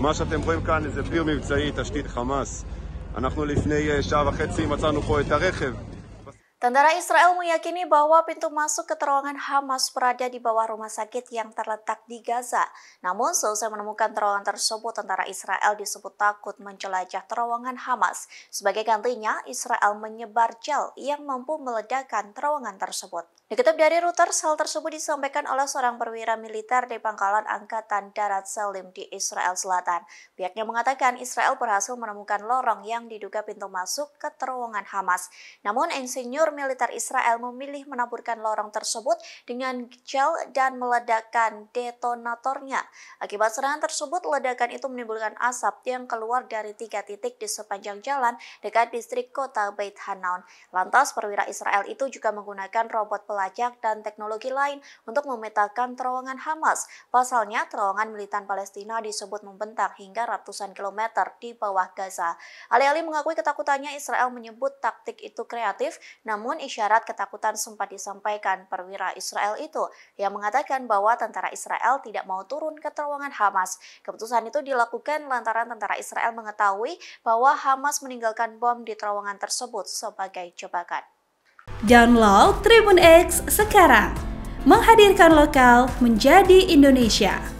מה שאתם רואים כאן זה ביר מבצעי תשתית חמאס. אנחנו לפני אה, שעה וחצי מצאנו פה את הרכב Tentara Israel meyakini bahwa pintu masuk ke terowongan Hamas berada di bawah rumah sakit yang terletak di Gaza. Namun selesai menemukan terowongan tersebut, tentara Israel disebut takut menjelajah terowongan Hamas. Sebagai gantinya, Israel menyebar gel yang mampu meledakkan terowongan tersebut. Dikutip dari Reuters, hal tersebut disampaikan oleh seorang perwira militer di pangkalan Angkatan Darat Selim di Israel Selatan. Pihaknya mengatakan Israel berhasil menemukan lorong yang diduga pintu masuk ke terowongan Hamas. Namun insinyur militer Israel memilih menaburkan lorong tersebut dengan gel dan meledakkan detonatornya. Akibat serangan tersebut, ledakan itu menimbulkan asap yang keluar dari tiga titik di sepanjang jalan dekat distrik kota Beit Hanaun. Lantas, perwira Israel itu juga menggunakan robot pelacak dan teknologi lain untuk memetakan terowongan Hamas. Pasalnya, terowongan militan Palestina disebut membentang hingga ratusan kilometer di bawah Gaza. Alih-alih mengakui ketakutannya, Israel menyebut taktik itu kreatif, namun namun isyarat ketakutan sempat disampaikan perwira Israel itu yang mengatakan bahwa tentara Israel tidak mau turun ke terowongan Hamas. Keputusan itu dilakukan lantaran tentara Israel mengetahui bahwa Hamas meninggalkan bom di terowongan tersebut sebagai jebakan. Download Tribun X sekarang. Menghadirkan lokal menjadi Indonesia.